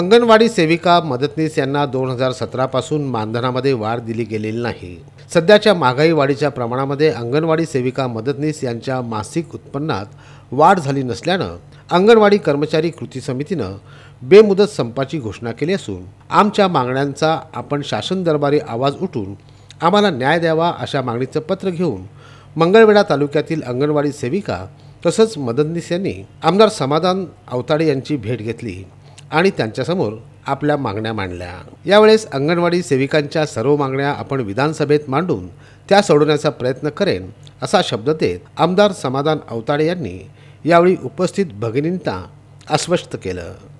अंगणवाडी सेविका मदतनीस यांना दोन हजार सतरापासून मानधनामध्ये वाढ दिली गेलेली नाही सध्याच्या महागाई वाढीच्या प्रमाणामध्ये अंगणवाडी सेविका मदतनीस यांच्या मासिक उत्पन्नात वाढ झाली नसल्यानं अंगणवाडी कर्मचारी कृती समितीनं बेमुदत संपाची घोषणा केली असून आमच्या मागण्यांचा आपण शासन दरबारी आवाज उठून आम्हाला न्याय द्यावा अशा मागणीचं पत्र घेऊन मंगळवेढा तालुक्यातील अंगणवाडी सेविका तसंच मदतनीस यांनी आमदार समाधान अवताडे यांची भेट घेतली आणि त्यांच्यासमोर आपल्या मागण्या मांडल्या यावेळेस अंगणवाडी सेविकांच्या सर्व मागण्या आपण विधानसभेत मांडून त्या सोडवण्याचा प्रयत्न करेन असा शब्द देत आमदार समाधान अवताडे यांनी यावेळी उपस्थित भगिनींना अस्वस्थ केलं